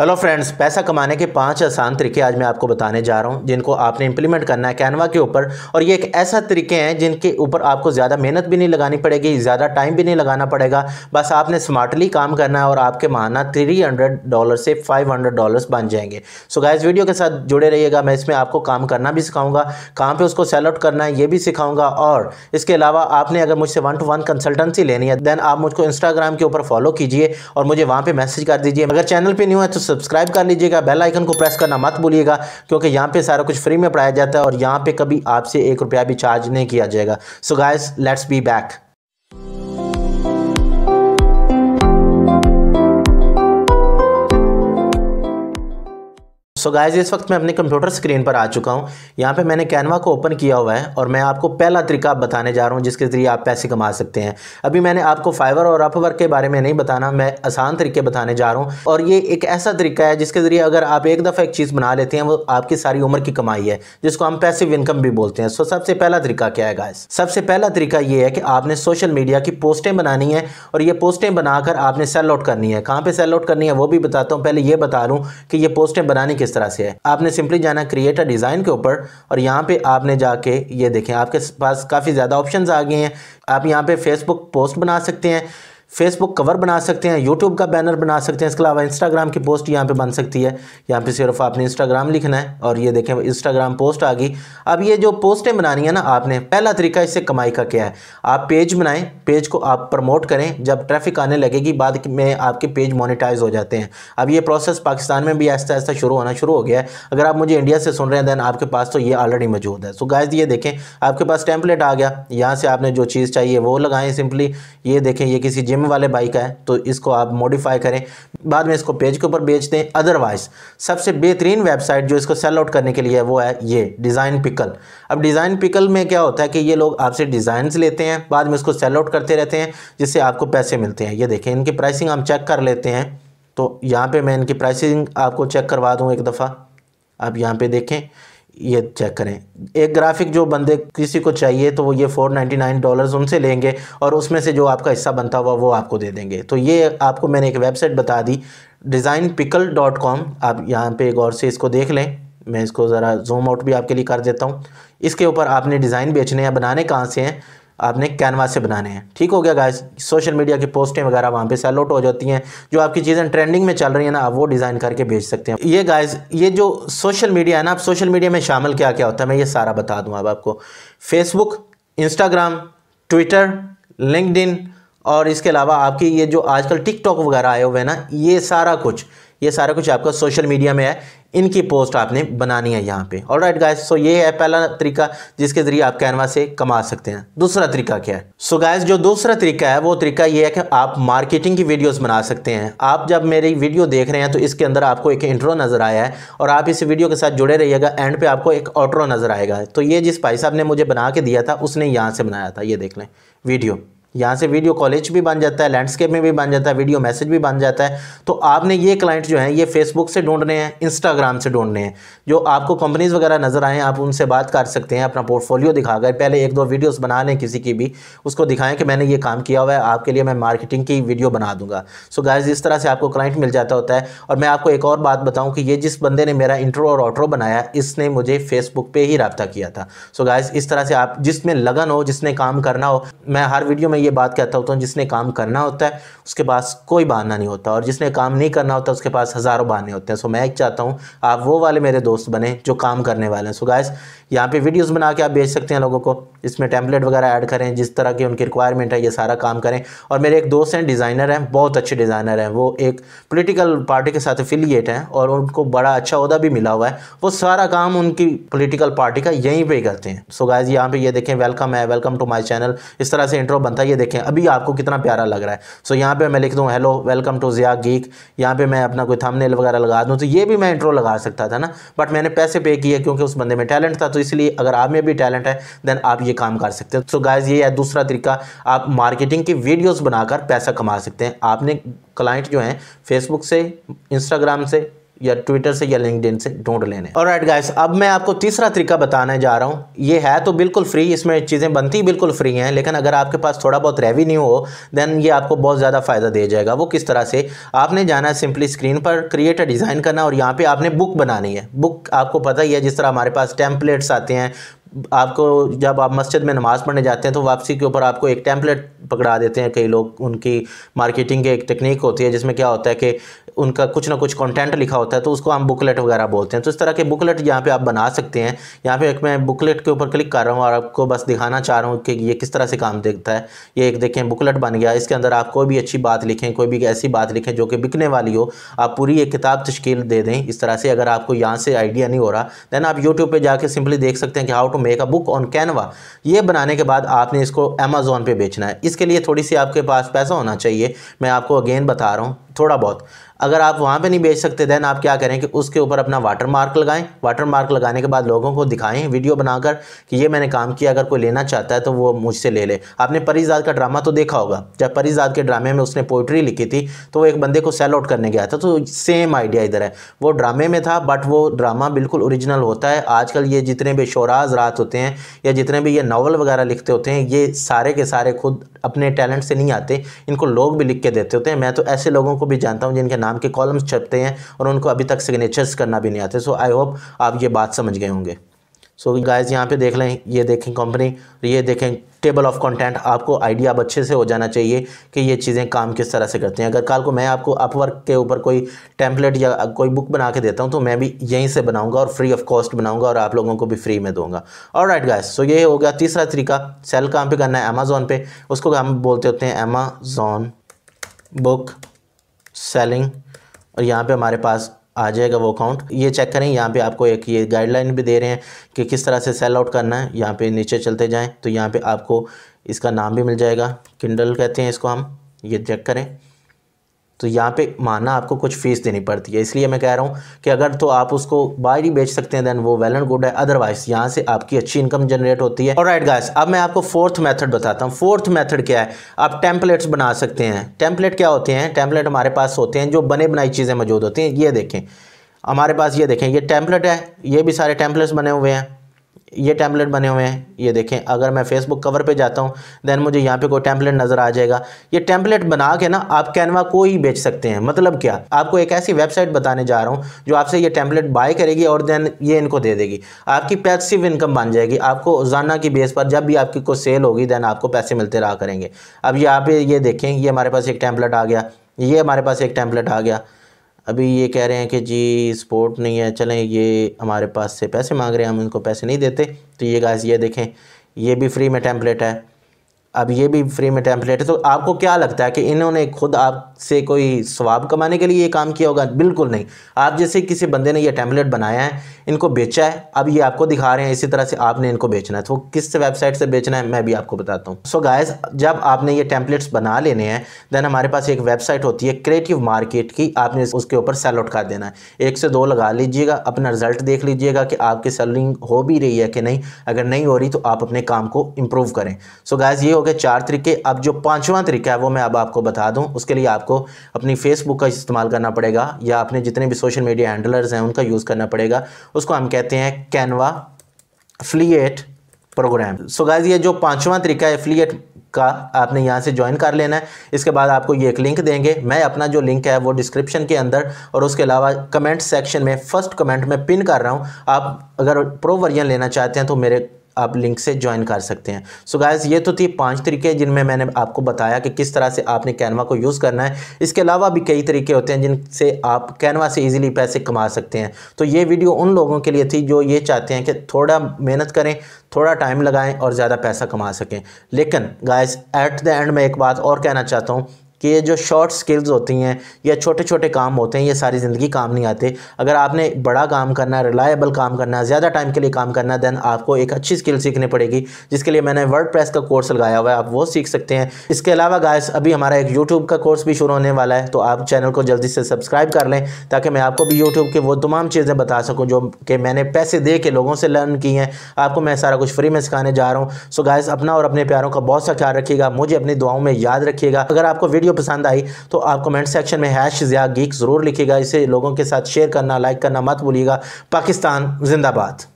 hello friends पैसा कमाने के पांच आसान तरीके आज मैं आपको बताने जा रहा हूं जिनको आपने इंप्लीमेंट करना है कैनवा के ऊपर और ये एक ऐसा तरीके हैं जिनके ऊपर आपको ज़्यादा मेहनत भी नहीं लगानी पड़ेगी ज़्यादा टाइम भी नहीं लगाना पड़ेगा बस आपने स्मार्टली काम करना है और आपके माना थ्री हंड्रेड डॉलर से फाइव हंड्रेड डॉलर्स बन जाएंगे सो गाइज वीडियो के साथ जुड़े रहिएगा मैं इसमें आपको काम करना भी सिखाऊंगा कहाँ पर उसको सेल आउट करना है ये भी सिखाऊंगा और इसके अलावा आपने अगर मुझसे वन टू वन कंसल्टेंसी लेनी है देन आप मुझको इंस्टाग्राम के ऊपर फॉलो कीजिए और मुझे वहाँ पर मैसेज कर दीजिए अगर चैनल पर न्यू है तो सब्सक्राइब कर लीजिएगा बेल आइकन को प्रेस करना मत भूलिएगा क्योंकि यहाँ पे सारा कुछ फ्री में पढ़ाया जाता है और यहाँ पे कभी आपसे एक रुपया भी चार्ज नहीं किया जाएगा so guys let's be back so so guys इस वक्त मैं अपने कंप्यूटर स्क्रीन पर आ चुका हूँ यहाँ पे मैंने कैनवा को ओपन किया हुआ है और मैं आपको पहला तरीका बताने जा रहा हूँ जिसके ज़रिए आप पैसे कमा सकते हैं अभी मैंने आपको फाइवर और अपवर्क के बारे में नहीं बताना मैं आसान तरीके बताने जा रहा हूँ और ये एक ऐसा तरीका है जिसके ज़रिए अगर आप एक दफ़ा एक चीज़ बना लेते हैं वो आपकी सारी उम्र की कमाई है जिसको हम पैसिव इनकम भी बोलते हैं सो so सबसे पहला तरीका क्या है गायज सबसे पहला तरीका ये है कि आपने सोशल मीडिया की पोस्टें बनानी है और ये पोस्टें बनाकर आपने सेल आउट करनी है कहाँ पर सेल आउट करनी है वो भी बताता हूँ पहले ये बता लूँ कि ये पोस्टें बनाने के इस तरह से है आपने सिंपली जाना क्रिएटर डिज़ाइन के ऊपर और यहाँ पे आपने जाके ये देखें आपके पास काफ़ी ज़्यादा ऑप्शन आ गए हैं आप यहाँ पे फेसबुक पोस्ट बना सकते हैं फेसबुक कवर बना सकते हैं यूट्यूब का बैनर बना सकते हैं इसके अलावा इंस्टाग्राम की पोस्ट यहाँ पे बन सकती है यहाँ पे सिर्फ आपने इंस्टाग्राम लिखना है और ये देखें इंस्टाग्राम पोस्ट आ गई अब ये जो पोस्टें बनानी है ना आपने पहला तरीका इससे कमाई का क्या है आप पेज बनाएं पेज को आप प्रमोट करें जब ट्रैफिक आने लगेगी बाद में आपके पेज मोनिटाइज हो जाते हैं अब ये प्रोसेस पाकिस्तान में भी आहिस्ता आहिस्ता शुरू होना शुरू हो गया है अगर आप मुझे इंडिया से सुन रहे हैं दैन आपके पास तो ये ऑलरेडी मौजूद है सो गाइज ये देखें आपके पास टैंपलेट आ गया यहाँ से आपने जो चीज़ चाहिए वो लगाएं सिंपली ये देखें ये किसी जिम एम वाले बाइक है तो इसको आप मॉडिफाई करें बाद में इसको पेज के ऊपर बेच दें अदरवाइज सबसे बेहतरीन वेबसाइट जो इसको सेल आउट करने के लिए है वो है ये डिज़ाइन पिकल अब डिज़ाइन पिकल में क्या होता है कि ये लोग आपसे डिज़ाइन लेते हैं बाद में इसको सेल आउट करते रहते हैं जिससे आपको पैसे मिलते हैं ये देखें इनकी प्राइसिंग हम चेक कर लेते हैं तो यहाँ पर मैं इनकी प्राइसिंग आपको चेक करवा दूँ एक दफ़ा आप यहाँ पर देखें ये चेक करें एक ग्राफिक जो बंदे किसी को चाहिए तो वो ये फोर नाइन्टी नाइन डॉलर्स उनसे लेंगे और उसमें से जो आपका हिस्सा बनता हुआ वो आपको दे देंगे तो ये आपको मैंने एक वेबसाइट बता दी डिज़ाइन पिकल डॉट कॉम आप यहाँ पे गौर से इसको देख लें मैं इसको ज़रा जूम आउट भी आपके लिए कर देता हूँ इसके ऊपर आपने डिज़ाइन बेचने या बनाने कहाँ से हैं आपने कैनवा से बनाने हैं ठीक हो गया गाइस सोशल मीडिया की पोस्टें वगैरह वहाँ पे सेल आउट हो जाती हैं जो आपकी चीज़ें ट्रेंडिंग में चल रही हैं ना आप वो डिज़ाइन करके भेज सकते हैं ये गाइस ये जो सोशल मीडिया है ना आप सोशल मीडिया में शामिल क्या क्या होता है मैं ये सारा बता दूँ अब आपको फेसबुक इंस्टाग्राम ट्विटर लिंकड और इसके अलावा आपकी ये जो आजकल टिकटॉक वगैरह आए हुए हैं ना ये सारा कुछ ये सारा कुछ आपका सोशल मीडिया में है इनकी पोस्ट आपने बनानी है यहाँ पे ऑल राइट गाइज सो ये है पहला तरीका जिसके जरिए आप कैनवा से कमा सकते हैं दूसरा तरीका क्या है सो so गाइज जो दूसरा तरीका है वो तरीका ये है कि आप मार्केटिंग की वीडियोस बना सकते हैं आप जब मेरी वीडियो देख रहे हैं तो इसके अंदर आपको एक इंट्रो नज़र आया है और आप इस वीडियो के साथ जुड़े रहिएगा एंड पे आपको एक ऑट्रो नज़र आएगा तो ये जिस भाई साहब ने मुझे बना के दिया था उसने यहाँ से बनाया था ये देख लें वीडियो यहाँ से वीडियो कॉलेज भी बन जाता है लैंडस्केप में भी बन जाता है वीडियो मैसेज भी बन जाता है तो आपने ये क्लाइंट जो है ये फेसबुक से ढूंढने हैं इंस्टाग्राम से ढूंढने हैं जो आपको कंपनीज़ वगैरह नज़र आएँ आप उनसे बात कर सकते हैं अपना पोर्टफोलियो दिखाकर पहले एक दो वीडियोस बना लें किसी की भी उसको दिखाएं कि मैंने ये काम किया हुआ है आपके लिए मैं मार्केटिंग की वीडियो बना दूंगा सो गायज इस तरह से आपको क्लाइंट मिल जाता होता है और मैं आपको एक और बात बताऊँ कि ये जिस बंदे ने मेरा इंट्रो और ऑट्रो बनाया इसने मुझे फेसबुक पर ही रबता किया था सो गायज इस तरह से आप जिसमें लगन हो जिसने काम करना हो मैं हर वीडियो में मैं ये बात कहता होता हूँ जिसने काम करना होता है उसके पास कोई बहाना नहीं होता और जिसने काम नहीं करना होता उसके पास हज़ारों बहाने होते हैं सो मैं एक चाहता हूँ आप वो वाले मेरे दोस्त बने जो काम करने वाले हैं सो गायस यहाँ पे वीडियोस बना के आप भेज सकते हैं लोगों को इसमें टैंपलेट वगैरह ऐड करें जिस तरह की उनकी रिक्वायरमेंट है ये सारा काम करें और मेरे एक दोस्त हैं डिज़ाइनर हैं बहुत अच्छे डिज़ाइनर हैं वो एक पोलिटिकल पार्टी के साथ अफिलिएट हैं और उनको बड़ा अच्छा अहदा भी मिला हुआ है वो सारा काम उनकी पोलिटिकल पार्टी का यहीं पर करते हैं सो गायज़ यहाँ पर ये देखें वेलकम है वेलकम टू माई चैनल इस तरह से इंट्रो बनता ये देखें अभी आपको कितना प्यारा लग रहा है सो यहाँ पे मैं लिख दूँ hello welcome to Zia Geek यहाँ पे मैं अपना कोई थंबनेल वगैरह लगा दूँ तो ये भी मैं इंट्रो लगा सकता था ना बट मैंने पैसे पे किए क्योंकि उस बंदे में टैलेंट था तो इसलिए अगर आप में भी टैलेंट है देन आप ये काम कर सकते हो सो गाइज ये है दूसरा तरीका आप मार्केटिंग की वीडियोज़ बनाकर पैसा कमा सकते हैं आपने क्लाइंट जो हैं फेसबुक से इंस्टाग्राम से या ट्विटर से या लिंकड से ढूंढ लेने और राइट गाइस अब मैं आपको तीसरा तरीका बताने जा रहा हूँ ये है तो बिल्कुल फ्री इसमें चीज़ें बनती बिल्कुल फ्री हैं लेकिन अगर आपके पास थोड़ा बहुत रेवेन्यू हो देन ये आपको बहुत ज़्यादा फ़ायदा दे जाएगा वो किस तरह से आपने जाना है सिंपली स्क्रीन पर क्रिएट डिज़ाइन करना और यहाँ पर आपने बुक बनानी है बुक आपको पता ही है जिस तरह हमारे पास टेम्पलेट्स आते हैं आपको जब आप मस्जिद में नमाज़ पढ़ने जाते हैं तो वापसी के ऊपर आपको एक टैंपलेट पकड़ा देते हैं कई लोग उनकी मार्केटिंग की एक टेक्निक होती है जिसमें क्या होता है कि उनका कुछ ना कुछ कंटेंट लिखा होता है तो उसको हम बुकलेट वगैरह बोलते हैं तो इस तरह के बुकलेट यहाँ पे आप बना सकते हैं यहाँ पे एक मैं बुकलेट के ऊपर क्लिक कर रहा हूँ और आपको बस दिखाना चाह रहा हूँ कि ये किस तरह से काम देखता है ये एक देखें बुकलेट बन गया इसके अंदर आप कोई भी अच्छी बात लिखें कोई भी ऐसी बात लिखें जो कि बिकने वाली हो आप पूरी एक किताब तश्कील दे दें इस तरह से अगर आपको यहाँ से आइडिया नहीं हो रहा दैन आप यूट्यूब पर जाकर सिंपली देख सकते हैं कि how to make book on Canva యే బననే కే బాద్ ఆప్నే ఇస్కో అమెజాన్ పే బేచ్నా హై ఇస్కే లియే థోడి సి ఆప్కే పాస్ పైసా హోనా చahiye మే ఆప్కో అగైన్ బతా రహా హు थोड़ा बहुत अगर आप वहाँ पे नहीं बेच सकते दैन आप क्या करें कि उसके ऊपर अपना वाटर मार्क लगाएं वाटर मार्क लगाने के बाद लोगों को दिखाएं वीडियो बनाकर कि ये मैंने काम किया अगर कोई लेना चाहता है तो वो मुझसे ले ले आपने परीजाद का ड्रामा तो देखा होगा जब परीजाद के ड्रामे में उसने पोइट्री लिखी थी तो वो एक बंदे को सेल आउट करने गया था तो सेम आइडिया इधर है वो ड्रामे में था बट वो ड्रामा बिल्कुल औरिजिनल होता है आजकल ये जितने भी शोराज रात होते हैं या जितने भी ये नावल वगैरह लिखते होते हैं ये सारे के सारे खुद अपने टैलेंट से नहीं आते इनको लोग भी लिख के देते होते हैं मैं तो ऐसे लोगों को भी जानता हूँ जिनके नाम के कॉलम्स छपते हैं और उनको अभी तक सिग्नेचर्स करना भी नहीं आते सो आई होप आप ये बात समझ गए होंगे सो so गाइस यहाँ पे देख लें ये देखें कंपनी ये देखें टेबल ऑफ कंटेंट आपको आइडिया अब अच्छे से हो जाना चाहिए कि ये चीज़ें काम किस तरह से करते हैं अगर कल को मैं आपको अपवर्क के ऊपर कोई टेम्पलेट या कोई बुक बना के देता हूँ तो मैं भी यहीं से बनाऊंगा और फ्री ऑफ कॉस्ट बनाऊंगा और आप लोगों को भी फ्री में दूंगा और राइट गाइस सो ये हो गया तीसरा तरीका सेल काम पर करना है अमेज़ोन पर उसको हम बोलते होते हैं अमेज़ोन बुक सेलिंग और यहाँ पे हमारे पास आ जाएगा वो अकाउंट ये चेक करें यहाँ पे आपको एक ये गाइडलाइन भी दे रहे हैं कि किस तरह से सेल आउट करना है यहाँ पे नीचे चलते जाएं तो यहाँ पे आपको इसका नाम भी मिल जाएगा किंडल कहते हैं इसको हम ये चेक करें तो यहाँ पे माना आपको कुछ फ़ीस देनी पड़ती है इसलिए मैं कह रहा हूँ कि अगर तो आप उसको बाहर ही बेच सकते हैं देन वो वेल एंड गुड है अदरवाइज यहाँ से आपकी अच्छी इनकम जनरेट होती है और राइट गाइस अब मैं आपको फोर्थ मेथड बताता हूँ फोर्थ मेथड क्या है आप टेम्पलेट्स बना सकते हैं टेम्पलेट क्या होते हैं टेम्पलेट हमारे पास होते हैं जो बने बनाई चीज़ें मौजूद होती हैं ये देखें हमारे पास ये देखें ये टेम्पलेट है ये भी सारे टेम्पलेट्स बने हुए हैं ये टैम्पलेट बने हुए हैं ये देखें अगर मैं फेसबुक कवर पे जाता हूँ देन मुझे यहाँ पे कोई टैम्पलेट नज़र आ जाएगा ये टैम्पलेट बना के ना आप कैनवा को ही बेच सकते हैं मतलब क्या आपको एक ऐसी वेबसाइट बताने जा रहा हूँ जो आपसे ये टैम्पलेट बाय करेगी और दैन ये इनको दे देगी आपकी पैसिव इनकम बन जाएगी आपको रोज़ाना की बेस पर जब भी आपकी कोई सेल होगी दैन आपको पैसे मिलते रहा करेंगे अब ये आप ये देखें ये हमारे पास एक टैम्पलेट आ गया ये हमारे पास एक टैम्पलेट आ गया अभी ये कह रहे हैं कि जी सपोर्ट नहीं है चलें ये हमारे पास से पैसे मांग रहे हैं हम उनको पैसे नहीं देते तो ये गाइस ये देखें ये भी फ्री में टेम्पलेट है अब ये भी फ्री में टेम्पलेट है तो आपको क्या लगता है कि इन्होंने खुद आपसे कोई स्वाब कमाने के लिए ये काम किया होगा बिल्कुल नहीं आप जैसे किसी बंदे ने ये टेम्पलेट बनाया है इनको बेचा है अब ये आपको दिखा रहे हैं इसी तरह से आपने इनको बेचना है तो किस वेबसाइट से बेचना है मैं भी आपको बताता हूँ सो गायस जब आपने ये टेम्पलेट्स बना लेने हैं दैन हमारे पास एक वेबसाइट होती है क्रिएटिव मार्केट की आपने उसके ऊपर सेल आउट कर देना है एक से दो लगा लीजिएगा अपना रिजल्ट देख लीजिएगा कि आपकी सेलिंग हो भी रही है कि नहीं अगर नहीं हो रही तो आप अपने काम को इम्प्रूव करें सो गायस ये हो गए चार तरीके अब जो पांचवा तरीका है वो मैं अब आपको बता दूं उसके लिए आपको अपनी फेसबुक का इस्तेमाल करना पड़ेगा या अपने जितने भी सोशल मीडिया हैंडलर्स हैं उनका यूज़ करना पड़ेगा उसको हम कहते हैं कैनवा फ्लिएट प्रोग्राम सो गाइज ये जो पाँचवा तरीका है एफिलिएट का आपने यहाँ से ज्वाइन कर लेना है इसके बाद आपको ये एक लिंक देंगे मैं अपना जो लिंक है वो डिस्क्रिप्शन के अंदर और उसके अलावा कमेंट सेक्शन में फर्स्ट कमेंट में पिन कर रहा हूँ आप अगर प्रो वर्जन लेना चाहते हैं तो मेरे आप लिंक से ज्वाइन कर सकते हैं सो so गायस ये तो थी पांच तरीके जिनमें मैंने आपको बताया कि किस तरह से आपने कैनवा को यूज़ करना है इसके अलावा भी कई तरीके होते हैं जिनसे आप कैनवा से इजीली पैसे कमा सकते हैं तो ये वीडियो उन लोगों के लिए थी जो ये चाहते हैं कि थोड़ा मेहनत करें थोड़ा टाइम लगाएं और ज़्यादा पैसा कमा सकें लेकिन गायस एट द एंड मैं एक बात और कहना चाहता हूँ कि ये जो शॉर्ट स्किल्स होती हैं या छोटे छोटे काम होते हैं ये सारी ज़िंदगी काम नहीं आते अगर आपने बड़ा काम करना है रिलायबल काम करना है ज़्यादा टाइम के लिए काम करना है दैन आपको एक अच्छी स्किल सीखनी पड़ेगी जिसके लिए मैंने वर्ड का कोर्स लगाया हुआ है आप वो सीख सकते हैं इसके अलावा गायस अभी हमारा एक यूट्यूब का कोर्स भी शुरू होने वाला है तो आप चैनल को जल्दी से सब्सक्राइब कर लें ताकि मैं आपको भी यूट्यूब की वो तमाम चीज़ें बता सकूँ जो कि मैंने पैसे दे के लोगों से लर्न की हैं आपको मैं सारा कुछ फ्री में सिखाने जा रहा हूँ सो गायस अपना और अपने प्यारों का बहुत सा ख्याल रखिएगा मुझे अपनी दुआओं में याद रखिएगा अगर आपको वीडियो वीडियो पसंद आई तो आप कमेंट सेक्शन में हैश ज़िया गीक ज़रूर लिखेगा इसे लोगों के साथ शेयर करना लाइक करना मत भूलिएगा पाकिस्तान जिंदाबाद